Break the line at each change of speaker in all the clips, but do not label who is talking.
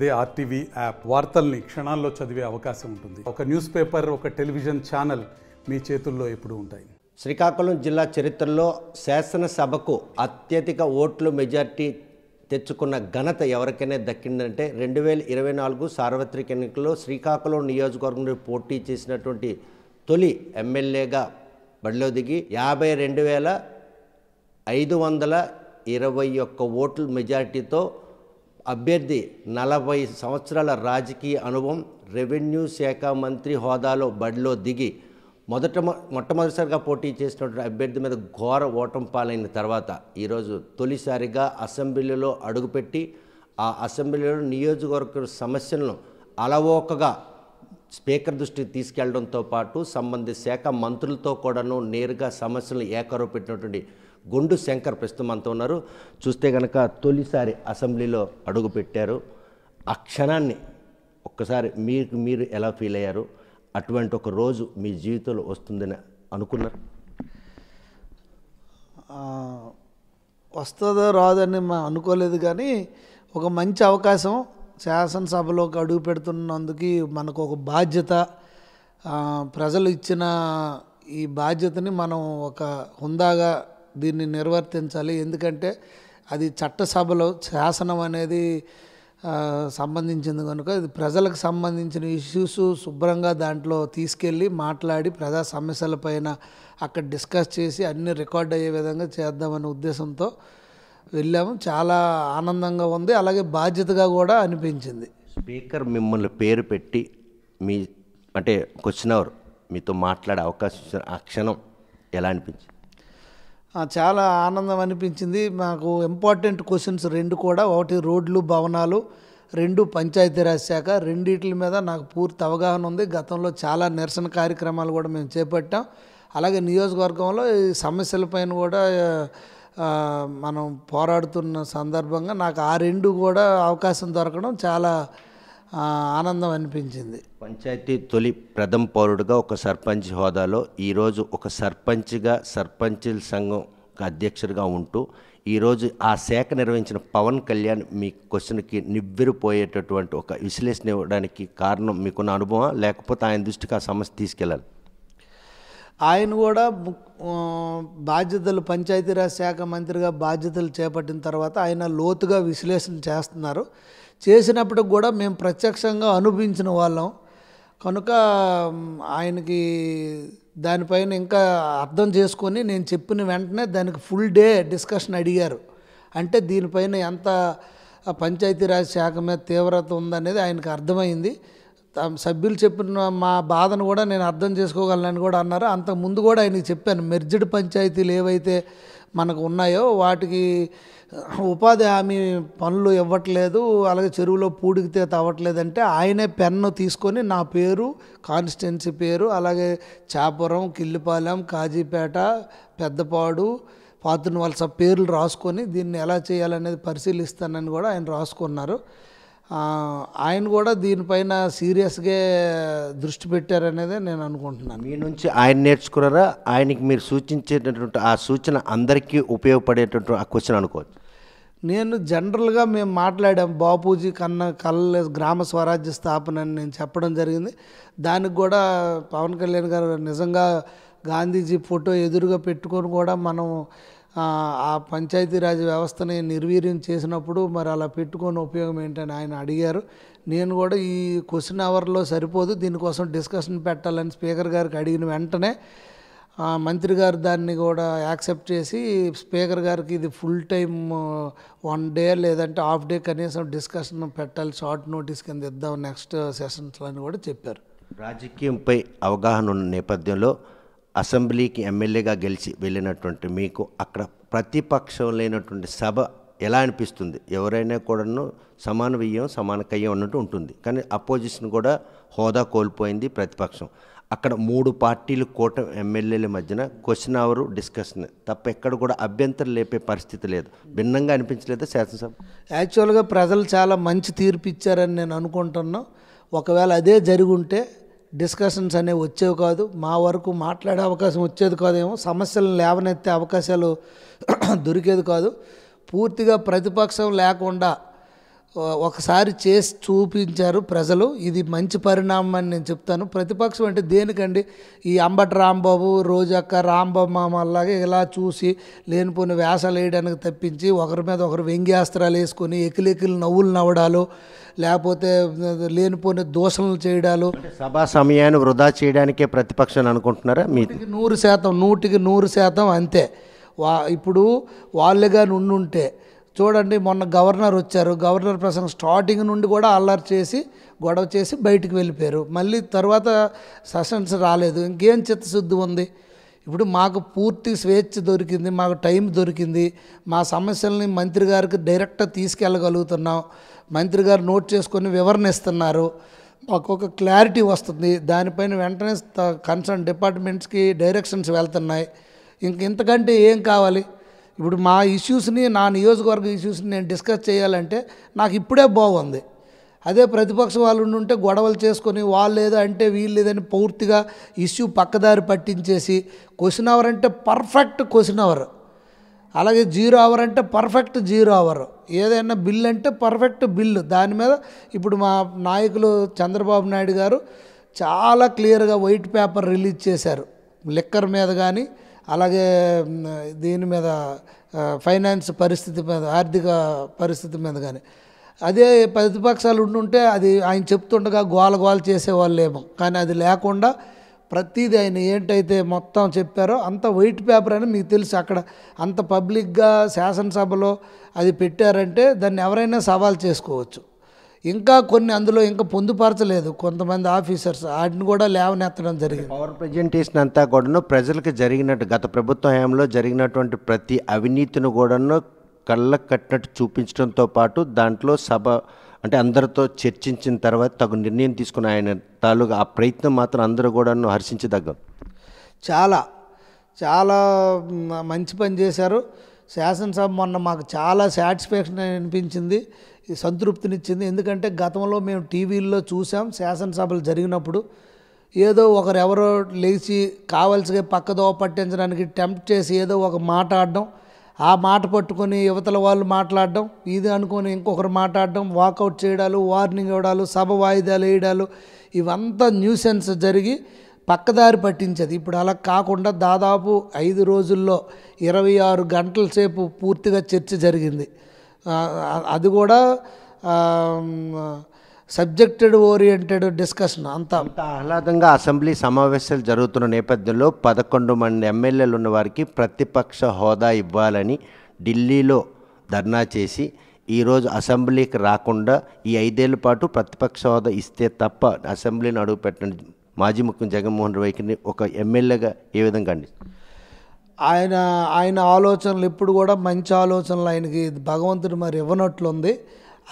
అదే RTV app వార్తల్ని క్షణాల్లో చదివే అవకాశం ఉంటుంది ఒక న్యూస్ పేపర్ ఒక టెలివిజన్ ఛానల్ మీ చేతుల్లో ఎప్పుడు ఉంటాయి శ్రీకాకుళం జిల్లా చరిత్రలో శాసనసభకు అత్యధిక ఓట్లు మెజార్టీ తెచ్చుకున్న ఘనత ఎవరికైనా దక్కిందంటే రెండు వేల ఇరవై నాలుగు సార్వత్రిక ఎన్నికల్లో శ్రీకాకుళం నియోజకవర్గంలో పోటీ చేసినటువంటి తొలి ఎమ్మెల్యేగా బడిలో దిగి యాభై రెండు వేల ఐదు వందల ఇరవై ఒక్క ఓట్లు మెజార్టీతో అభ్యర్థి నలభై సంవత్సరాల రాజకీయ అనుభవం రెవెన్యూ శాఖ మంత్రి హోదాలో బడిలో దిగి మొదట మొట్టమొదటిసారిగా పోటీ చేసినటువంటి అభ్యర్థి మీద ఘోర ఓటం పాలైన తర్వాత ఈరోజు తొలిసారిగా అసెంబ్లీలో అడుగుపెట్టి ఆ అసెంబ్లీలో నియోజకవర్గ సమస్యలను అలవోకగా స్పీకర్ దృష్టికి తీసుకెళ్లడంతో పాటు సంబంధిత శాఖ మంత్రులతో కూడాను నేరుగా సమస్యలను ఏకరవ పెట్టినటువంటి గుండు శంకర్ ప్రస్తుతం అంతా ఉన్నారు చూస్తే కనుక తొలిసారి అసెంబ్లీలో అడుగుపెట్టారు ఆ క్షణాన్ని ఒక్కసారి మీకు మీరు ఎలా ఫీల్ అయ్యారు అటువంటి ఒక రోజు మీ జీవితంలో వస్తుందని అనుకున్నారు
వస్తుందో రాదని అనుకోలేదు కానీ ఒక మంచి అవకాశం శాసనసభలోకి అడుగు పెడుతున్నందుకు మనకు ఒక బాధ్యత ప్రజలు ఇచ్చిన ఈ బాధ్యతని మనం ఒక హుందాగా దీన్ని నిర్వర్తించాలి ఎందుకంటే అది చట్టసభలో శాసనం అనేది సంబంధించింది కనుక ఇది ప్రజలకు సంబంధించిన ఇష్యూస్ శుభ్రంగా దాంట్లో తీసుకెళ్ళి మాట్లాడి ప్రజా సమస్యల పైన అక్కడ డిస్కస్ చేసి అన్నీ రికార్డ్ అయ్యే విధంగా చేద్దామనే ఉద్దేశంతో వెళ్ళాము చాలా ఆనందంగా ఉంది అలాగే బాధ్యతగా కూడా అనిపించింది
స్పీకర్ మిమ్మల్ని పేరు పెట్టి మీ అంటే క్వశ్చన్ అవర్ మీతో మాట్లాడే అవకాశం ఇచ్చిన ఆ క్షణం ఎలా అనిపించింది
చాలా ఆనందం అనిపించింది మాకు ఇంపార్టెంట్ క్వశ్చన్స్ రెండు కూడా ఒకటి రోడ్లు భవనాలు రెండు పంచాయతీరాజ్ శాఖ రెండింటి మీద నాకు పూర్తి అవగాహన ఉంది గతంలో చాలా నిరసన కార్యక్రమాలు కూడా మేము చేపట్టాం అలాగే నియోజకవర్గంలో ఈ సమస్యలపైన కూడా మనం పోరాడుతున్న సందర్భంగా నాకు ఆ రెండు కూడా అవకాశం దొరకడం చాలా ఆనందం అనిపించింది
పంచాయతీ తొలి ప్రథమ పౌరుడుగా ఒక సర్పంచ్ హోదాలో ఈరోజు ఒక సర్పంచ్గా సర్పంచుల సంఘం అధ్యక్షుడిగా ఉంటూ ఈరోజు ఆ శాఖ నిర్వహించిన పవన్ కళ్యాణ్ మీ క్వశ్చన్కి నివ్వెరిపోయేటటువంటి ఒక విశ్లేషణ ఇవ్వడానికి కారణం మీకున్న అనుభవం లేకపోతే ఆయన దృష్టికి ఆ సమస్య తీసుకెళ్ళాలి
ఆయన కూడా బాధ్యతలు పంచాయతీరాజ్ శాఖ మంత్రిగా బాధ్యతలు చేపట్టిన తర్వాత ఆయన లోతుగా విశ్లేషణ చేస్తున్నారు చేసినప్పుడు కూడా మేము ప్రత్యక్షంగా అనుభవించిన వాళ్ళం కనుక ఆయనకి దానిపైన ఇంకా అర్థం చేసుకొని నేను చెప్పిన వెంటనే దానికి ఫుల్ డే డిస్కషన్ అడిగారు అంటే దీనిపైన ఎంత పంచాయతీరాజ్ శాఖ మీద తీవ్రత ఉందనేది ఆయనకు అర్థమైంది సభ్యులు చెప్పిన మా బాధను కూడా నేను అర్థం చేసుకోగలనని కూడా అన్నారు అంతకుముందు కూడా ఆయనకి చెప్పాను మెర్జిడ్ పంచాయతీలు ఏవైతే మనకు ఉన్నాయో వాటికి ఉపాధి హామీ పనులు ఇవ్వట్లేదు అలాగే చెరువులో పూడికితే తవ్వట్లేదంటే ఆయనే పెన్ను తీసుకొని నా పేరు కాన్స్టిట్యున్సీ పేరు అలాగే చాపురం కిల్లిపాలెం కాజీపేట పెద్దపాడు పాతుని వలస పేర్లు రాసుకొని దీన్ని ఎలా చేయాలనేది పరిశీలిస్తానని కూడా ఆయన రాసుకున్నారు ఆయన కూడా దీనిపైన సీరియస్గా దృష్టి పెట్టారనేదే నేను అనుకుంటున్నాను మీ
నుంచి ఆయన నేర్చుకున్నారా ఆయనకి మీరు సూచించేటటువంటి ఆ సూచన అందరికీ ఉపయోగపడేటటువంటి ఆ క్వశ్చన్ అనుకోవచ్చు
నేను జనరల్గా మేము మాట్లాడాం బాపూజీ కన్న కళ్ళ గ్రామ స్వరాజ్య స్థాపన అని నేను చెప్పడం జరిగింది దానికి కూడా పవన్ కళ్యాణ్ గారు నిజంగా గాంధీజీ ఫోటో ఎదురుగా పెట్టుకొని కూడా మనం ఆ పంచాయతీరాజ్ వ్యవస్థని నిర్వీర్యం చేసినప్పుడు మరి అలా పెట్టుకొని ఉపయోగం ఏంటని ఆయన అడిగారు నేను కూడా ఈ క్వశ్చన్ అవర్లో సరిపోదు దీనికోసం డిస్కషన్ పెట్టాలని స్పీకర్ గారికి అడిగిన వెంటనే మంత్రి గారు దాన్ని కూడా యాక్సెప్ట్ చేసి స్పీకర్ గారికి ఇది ఫుల్ టైం వన్ డే లేదంటే హాఫ్ డే కనీసం డిస్కషన్ పెట్టాలి షార్ట్ నోటీస్ కింద ఇద్దాం నెక్స్ట్ సెషన్స్లో అని కూడా చెప్పారు
రాజకీయంపై అవగాహన ఉన్న నేపథ్యంలో అసెంబ్లీకి ఎమ్మెల్యేగా గెలిచి వెళ్ళినటువంటి మీకు అక్కడ ప్రతిపక్షం లేనటువంటి సభ ఎలా అనిపిస్తుంది ఎవరైనా కూడాను సమాన వ్యయం సమాన కయ్యం అన్నట్టు ఉంటుంది కానీ అపోజిషన్ కూడా హోదా కోల్పోయింది ప్రతిపక్షం అక్కడ మూడు పార్టీలు కూటమి ఎమ్మెల్యేల మధ్యన క్వశ్చన్ అవర్ డిస్కషన్ తప్ప ఎక్కడ కూడా అభ్యంతరం లేపే పరిస్థితి లేదు భిన్నంగా అనిపించలేదు శాసనసభ
యాక్చువల్గా ప్రజలు చాలా మంచి తీర్పు ఇచ్చారని నేను అనుకుంటున్నాను ఒకవేళ అదే జరిగి ఉంటే డిస్కషన్స్ అనేవి వచ్చేవి కాదు మా వరకు మాట్లాడే అవకాశం వచ్చేది కాదేమో సమస్యలను లేవనెత్తే అవకాశాలు దొరికేది కాదు పూర్తిగా ప్రతిపక్షం లేకుండా ఒకసారి చేసి చూపించారు ప్రజలు ఇది మంచి పరిణామం అని నేను చెప్తాను ప్రతిపక్షం అంటే దేనికండి ఈ అంబటి రాంబాబు రోజక్క రాంబాబు మామల్లాగా ఇలా చూసి లేనిపోయిన వ్యాసాలు వేయడానికి తప్పించి ఒకరి మీద ఒకరు వ్యంగ్యాస్త్రాలు వేసుకొని ఎకిలెకిలు నవ్వులు నవ్వడాలు లేకపోతే లేనిపోని దోషణలు చేయడాలు సభా
సమయాన్ని వృధా చేయడానికే ప్రతిపక్షం అనుకుంటున్నారా మీకు
నూరు శాతం నూటికి నూరు శాతం అంతే వా ఇప్పుడు వాళ్ళుగా నుండుంటే చూడండి మొన్న గవర్నర్ వచ్చారు గవర్నర్ ప్రసంగం స్టార్టింగ్ నుండి కూడా అల్లరి చేసి గొడవ చేసి బయటికి వెళ్ళిపోయారు మళ్ళీ తర్వాత సెషన్స్ రాలేదు ఇంకేం చిత్తశుద్ధి ఉంది ఇప్పుడు మాకు పూర్తి స్వేచ్ఛ దొరికింది మాకు టైం దొరికింది మా సమస్యల్ని మంత్రి గారికి డైరెక్ట్గా తీసుకెళ్ళగలుగుతున్నాం మంత్రి గారు నోట్ చేసుకొని వివరణ ఇస్తున్నారు మాకు ఒక క్లారిటీ వస్తుంది దానిపైన వెంటనే కన్సర్న్ డిపార్ట్మెంట్స్కి డైరెక్షన్స్ వెళ్తున్నాయి ఇంక ఇంతకంటే ఏం కావాలి ఇప్పుడు మా ఇష్యూస్ని నా నియోజకవర్గ ఇష్యూస్ని నేను డిస్కస్ చేయాలంటే నాకు ఇప్పుడే బాగుంది అదే ప్రతిపక్ష వాళ్ళు ఉంటే గొడవలు చేసుకొని వాళ్ళు లేదా అంటే వీళ్ళు లేదని పూర్తిగా ఇష్యూ పక్కదారి పట్టించేసి క్వశ్చన్ అవర్ అంటే పర్ఫెక్ట్ క్వశ్చన్ అవర్ అలాగే జీరో అవర్ అంటే పర్ఫెక్ట్ జీరో అవర్ ఏదైనా బిల్ అంటే పర్ఫెక్ట్ బిల్ దాని మీద ఇప్పుడు మా నాయకులు చంద్రబాబు నాయుడు గారు చాలా క్లియర్గా వైట్ పేపర్ రిలీజ్ చేశారు లిక్కర్ మీద కానీ అలాగే దీని మీద ఫైనాన్స్ పరిస్థితి మీద ఆర్థిక పరిస్థితి మీద కానీ అదే ప్రతిపక్షాలు ఉండుంటే అది ఆయన చెప్తుండగా గోల గోల చేసేవాళ్ళేమో కానీ అది లేకుండా ప్రతిదీ ఆయన ఏంటైతే మొత్తం చెప్పారో అంత వైట్ పేపర్ అని మీకు తెలుసు అక్కడ అంత పబ్లిక్గా శాసనసభలో అది పెట్టారంటే దాన్ని ఎవరైనా సవాల్ చేసుకోవచ్చు ఇంకా కొన్ని అందులో ఇంకా పొందుపరచలేదు కొంతమంది ఆఫీసర్స్ వాటిని కూడా లేవనెత్తడం జరిగింది పవర్ ప్రజెంటేషన్
అంతా కూడాను ప్రజలకు జరిగినట్టు గత ప్రభుత్వ హయాంలో జరిగినటువంటి ప్రతి అవినీతిని కూడాను కళ్ళకు కట్టినట్టు చూపించడంతో పాటు దాంట్లో సభ అంటే అందరితో చర్చించిన తర్వాత తగు నిర్ణయం తీసుకున్న ఆయన తాలూకా ఆ ప్రయత్నం మాత్రం అందరూ కూడాను హర్షించదగ్గ
చాలా చాలా మంచి పని చేశారు శాసనసభ మొన్న మాకు చాలా సాటిస్ఫాక్షన్ అనిపించింది సంతృప్తినిచ్చింది ఎందుకంటే గతంలో మేము టీవీల్లో చూసాం శాసనసభలు జరిగినప్పుడు ఏదో ఒకరు ఎవరో లేచి కావలసిగా పక్కదో పట్టించడానికి టెంప్ట్ చేసి ఏదో ఒక మాట ఆడడం ఆ మాట పట్టుకొని యువతల వాళ్ళు మాట్లాడడం ఇది అనుకొని ఇంకొకరు మాట్లాడడం వాకౌట్ చేయడాలు వార్నింగ్ ఇవ్వడాలు సభ వాయిదాలు వేయడాలు ఇవంతా న్యూసెన్స్ జరిగి పక్కదారి పట్టించేది ఇప్పుడు అలా కాకుండా దాదాపు ఐదు రోజుల్లో ఇరవై ఆరు గంటల సేపు పూర్తిగా చర్చ జరిగింది అది కూడా సబ్జెక్టెడ్ ఓరియంటెడ్ డిస్కషన్ అంత ఆహ్లాదంగా
అసెంబ్లీ సమావేశాలు జరుగుతున్న నేపథ్యంలో పదకొండు మంది ఎమ్మెల్యేలు ఉన్న వారికి ప్రతిపక్ష హోదా ఇవ్వాలని ఢిల్లీలో ధర్నా చేసి ఈరోజు అసెంబ్లీకి రాకుండా ఈ ఐదేళ్ల పాటు ప్రతిపక్ష హోదా ఇస్తే తప్ప అసెంబ్లీని అడుగుపెట్టండి మాజీ ముఖ్యం జగన్మోహన్ రెడ్డిని ఒక ఎమ్మెల్యేగా ఏ విధంగా అండి
ఆయన ఆయన ఆలోచనలు ఎప్పుడు కూడా మంచి ఆలోచనలు ఆయనకి భగవంతుడు మరి ఇవ్వనట్లుంది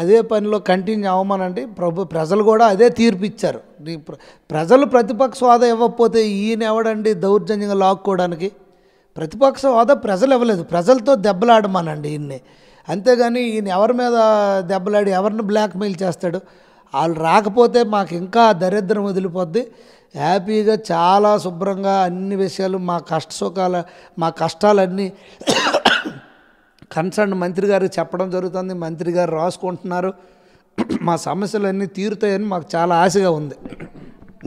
అదే పనిలో కంటిన్యూ అవ్వమనండి ప్రభు ప్రజలు కూడా అదే తీర్పు ఇచ్చారు ప్రజలు ప్రతిపక్ష హోదా ఇవ్వకపోతే ఈయన ఎవడండి దౌర్జన్యంగా లాక్కోవడానికి ప్రతిపక్ష హోదా ప్రజలు ఇవ్వలేదు ప్రజలతో దెబ్బలాడమనండి ఈయన్ని అంతేగాని ఈయన ఎవరి మీద దెబ్బలాడి ఎవరిని బ్లాక్మెయిల్ చేస్తాడు వాళ్ళు రాకపోతే మాకు ఇంకా దరిద్రం వదిలిపోద్ది హ్యాపీగా చాలా శుభ్రంగా అన్ని విషయాలు మా కష్ట సుఖాల మా కష్టాలన్నీ కన్సర్న్ మంత్రి గారు చెప్పడం జరుగుతుంది మంత్రి గారు రాసుకుంటున్నారు మా సమస్యలన్నీ తీరుతాయని మాకు చాలా ఆశగా ఉంది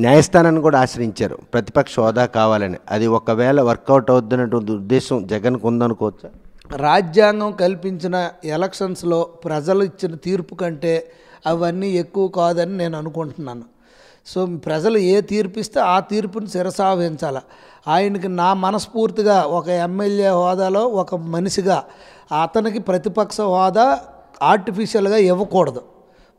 న్యాయస్థానాన్ని కూడా ఆశ్రయించారు ప్రతిపక్ష హోదా కావాలని అది ఒకవేళ వర్కౌట్ అవుతున్నటువంటి ఉద్దేశం జగన్కు ఉందనుకోవచ్చా
రాజ్యాంగం కల్పించిన ఎలక్షన్స్లో ప్రజలు ఇచ్చిన తీర్పు కంటే అవన్నీ ఎక్కువ కాదని నేను అనుకుంటున్నాను సో ప్రజలు ఏ తీర్పు ఇస్తే ఆ తీర్పును శిరసావహించాలి ఆయనకి నా మనస్ఫూర్తిగా ఒక ఎమ్మెల్యే హోదాలో ఒక మనిషిగా అతనికి ప్రతిపక్ష హోదా ఆర్టిఫిషియల్గా ఇవ్వకూడదు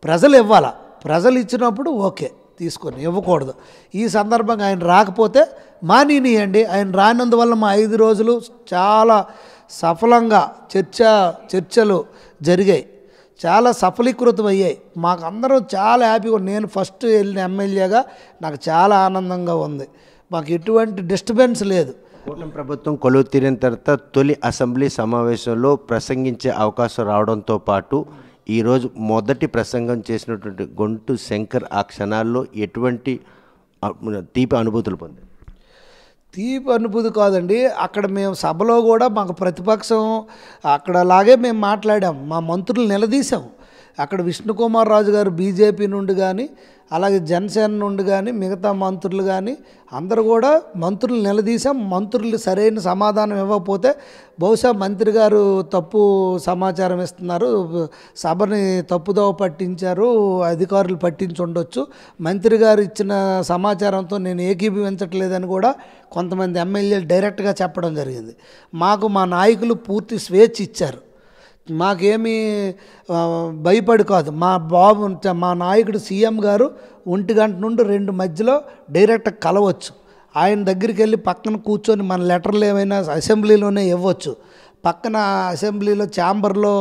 ప్రజలు ఇవ్వాలి ప్రజలు ఇచ్చినప్పుడు ఓకే తీసుకొని ఇవ్వకూడదు ఈ సందర్భంగా ఆయన రాకపోతే మానినియండి ఆయన రానందువల్ల మా ఐదు రోజులు చాలా సఫలంగా చర్చ చర్చలు జరిగాయి చాలా సఫలీకృతం అయ్యాయి మాకు అందరూ చాలా హ్యాపీగా నేను ఫస్ట్ వెళ్ళిన ఎమ్మెల్యేగా నాకు చాలా ఆనందంగా ఉంది మాకు ఎటువంటి డిస్టర్బెన్స్ లేదు
కూటమి ప్రభుత్వం కొలువు తీరిన తర్వాత తొలి అసెంబ్లీ సమావేశంలో ప్రసంగించే అవకాశం రావడంతో పాటు ఈరోజు మొదటి ప్రసంగం చేసినటువంటి గొంటు శంకర్ ఆ క్షణాల్లో ఎటువంటి తీపి అనుభూతులు పొంది
తీపి అనుభూతి కాదండి అక్కడ మేము సభలో కూడా మాకు ప్రతిపక్షం అక్కడలాగే మేము మాట్లాడాం మా మంత్రులు నిలదీసాం అక్కడ విష్ణుకుమార్ రాజు గారు బీజేపీ నుండి కానీ అలాగే జనసేన నుండి కానీ మిగతా మంత్రులు కానీ అందరు కూడా మంత్రులు నిలదీసాం మంత్రులు సరైన సమాధానం ఇవ్వకపోతే బహుశా మంత్రి గారు తప్పు సమాచారం ఇస్తున్నారు సభని తప్పుదోవ పట్టించారు అధికారులు పట్టించి ఉండొచ్చు మంత్రి గారు ఇచ్చిన సమాచారంతో నేను ఏకీభవించట్లేదని కూడా కొంతమంది ఎమ్మెల్యేలు డైరెక్ట్గా చెప్పడం జరిగింది మాకు మా నాయకులు పూర్తి స్వేచ్ఛ ఇచ్చారు మాకేమీ భయపడి కాదు మా బాబు మా నాయకుడు సీఎం గారు ఒంటి గంట నుండి రెండు మధ్యలో డైరెక్ట్ కలవచ్చు ఆయన దగ్గరికి వెళ్ళి పక్కన కూర్చొని మన లెటర్లు ఏమైనా అసెంబ్లీలోనే ఇవ్వచ్చు పక్కన అసెంబ్లీలో ఛాంబర్లో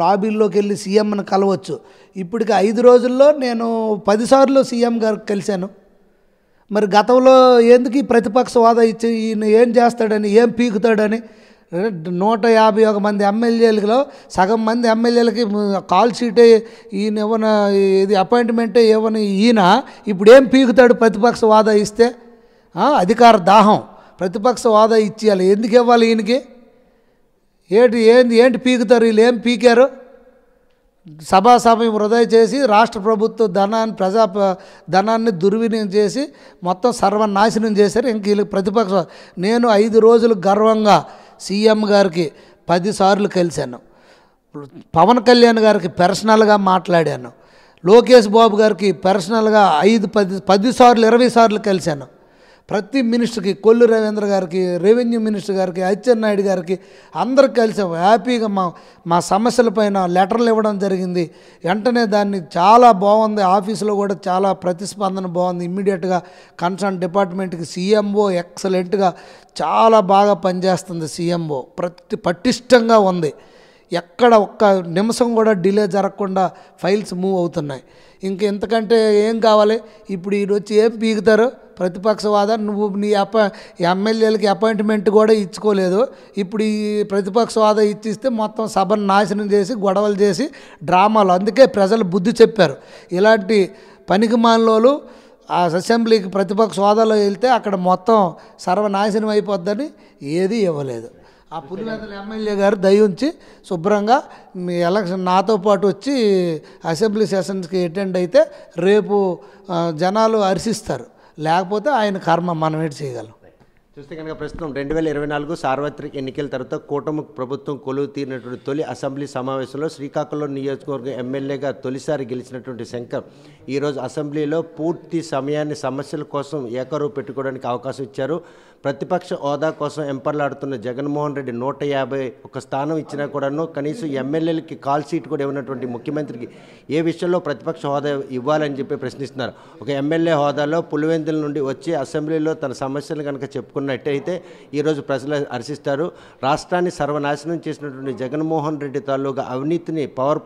లాబీల్లోకి వెళ్ళి సీఎంను కలవచ్చు ఇప్పటికి ఐదు రోజుల్లో నేను పదిసార్లు సీఎం గారు కలిశాను మరి గతంలో ఎందుకు ఈ ప్రతిపక్ష హోదా ఇచ్చి ఈయన ఏం చేస్తాడని ఏం పీకుతాడని నూట యాభై ఒక మంది ఎమ్మెల్యేలలో సగం మంది ఎమ్మెల్యేలకి కాల్ షీటే ఈయన ఏమైనా ఇది అపాయింట్మెంటే ఏమైనా ఈయన ఇప్పుడు ఏం పీకుతాడు ప్రతిపక్ష వాదా ఇస్తే అధికార దాహం ప్రతిపక్ష వాదా ఇచ్చేయాలి ఎందుకు ఇవ్వాలి ఈయనకి ఏంటి ఏంది ఏంటి పీకుతారు వీళ్ళు ఏం పీకారు సభా సమయం వృధా చేసి రాష్ట్ర ప్రభుత్వ ధనాన్ని ప్రజా ధనాన్ని దుర్వినియోగం చేసి మొత్తం సర్వనాశనం చేశారు ఇంక వీళ్ళకి ప్రతిపక్ష నేను ఐదు రోజులు గర్వంగా సీఎం గారికి పదిసార్లు కలిశాను పవన్ కళ్యాణ్ గారికి పర్సనల్గా మాట్లాడాను లోకేష్ బాబు గారికి పర్సనల్గా ఐదు పది పది సార్లు ఇరవై సార్లు కలిశాను ప్రతి మినిస్టర్కి కొల్లు రవీంద్ర గారికి రెవెన్యూ మినిస్టర్ గారికి అచ్చెన్నాయుడు గారికి అందరు కలిసి హ్యాపీగా మా మా సమస్యలపైన లెటర్లు ఇవ్వడం జరిగింది వెంటనే దాన్ని చాలా బాగుంది ఆఫీసులో కూడా చాలా ప్రతిస్పందన బాగుంది ఇమ్మీడియట్గా కన్సర్న్ డిపార్ట్మెంట్కి సీఎంఓ ఎక్సలెంట్గా చాలా బాగా పనిచేస్తుంది సీఎంఓ ప్రతి పటిష్టంగా ఉంది ఎక్కడ ఒక్క నిమిషం కూడా డిలే జరగకుండా ఫైల్స్ మూవ్ అవుతున్నాయి ఇంక ఇంతకంటే ఏం కావాలి ఇప్పుడు ఈరోజు ఏం పీగుతారు ప్రతిపక్షవాదం నువ్వు నీ అప ఎమ్మెల్యేలకి అపాయింట్మెంట్ కూడా ఇచ్చుకోలేదు ఇప్పుడు ఈ ప్రతిపక్షవాదం ఇచ్చిస్తే మొత్తం సభను నాశనం చేసి గొడవలు చేసి డ్రామాలు అందుకే ప్రజలు బుద్ధి చెప్పారు ఇలాంటి పనికి మానలోలు ఆ అసెంబ్లీకి ప్రతిపక్ష హోదాలో వెళ్తే అక్కడ మొత్తం సర్వనాశనం అయిపోద్దని ఏది ఇవ్వలేదు ఆ పులివెందుల ఎమ్మెల్యే గారు దయించి శుభ్రంగా మీ ఎలక్షన్ నాతో పాటు వచ్చి అసెంబ్లీ సెషన్స్కి అటెండ్ అయితే రేపు జనాలు హర్షిస్తారు లేకపోతే ఆయన కర్మ మనం ఏంటి చేయగలం
చూస్తే కనుక ప్రస్తుతం రెండు వేల ఇరవై నాలుగు సార్వత్రిక ఎన్నికల తర్వాత కూటమి ప్రభుత్వం కొలువు తీరినటువంటి తొలి అసెంబ్లీ సమావేశంలో శ్రీకాకుళం నియోజకవర్గం ఎమ్మెల్యేగా తొలిసారి గెలిచినటువంటి శంకర్ ఈరోజు అసెంబ్లీలో పూర్తి సమయాన్ని సమస్యల కోసం ఏకరువు పెట్టుకోవడానికి అవకాశం ఇచ్చారు ప్రతిపక్ష హోదా కోసం ఎంపర్లాడుతున్న జగన్మోహన్ రెడ్డి నూట యాభై ఒక స్థానం ఇచ్చినా కూడాను కనీసం ఎమ్మెల్యేలకి కాల్ సీట్ కూడా ఇవ్వనటువంటి ముఖ్యమంత్రికి ఏ విషయంలో ప్రతిపక్ష హోదా ఇవ్వాలని చెప్పి ప్రశ్నిస్తున్నారు ఒక ఎమ్మెల్యే హోదాలో పులివెందుల నుండి వచ్చి అసెంబ్లీలో తన సమస్యలు కనుక చెప్పుకున్నట్టయితే ఈరోజు ప్రజలు హర్షిస్తారు రాష్ట్రాన్ని సర్వనాశనం చేసినటువంటి జగన్మోహన్ రెడ్డి తాలూకా అవినీతిని పవర్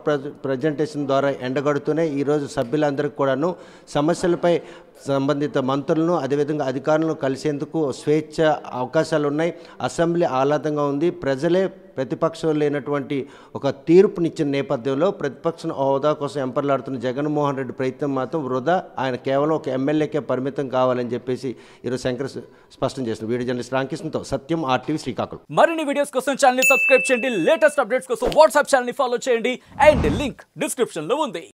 ప్రజెంటేషన్ ద్వారా ఎండగడుతూనే ఈరోజు సభ్యులందరికీ కూడాను సమస్యలపై సంబంధిత మంత్రులను అదేవిధంగా అధికారులను కలిసేందుకు స్వేచ్ఛ అవకాశాలు ఉన్నాయి అసెంబ్లీ ఆహ్లాదంగా ఉంది ప్రజలే ప్రతిపక్షం లేనటువంటి ఒక తీర్పునిచ్చిన నేపథ్యంలో ప్రతిపక్షం హోదా కోసం ఎంపర్లాడుతున్న జగన్మోహన్ రెడ్డి ప్రయత్నం మాత్రం వృధా ఆయన కేవలం ఒక ఎమ్మెల్యేకే పరిమితం కావాలని చెప్పేసి ఈరోజు శంకర్ స్పష్టం చేసిన వీడియో జర్నలిస్ట్ రామకృష్ణతో సత్యం ఆర్టీవీ శ్రీకాకుళం
మరిన్ని వీడియోస్ కోసం ఛానల్ సబ్స్క్రైబ్ చేయండి లేటెస్ట్ అప్డేట్స్ కోసం వాట్సాప్ ఛానల్ ఫాలో చేయండి అండ్ లింక్ డిస్క్రిప్షన్లో ఉంది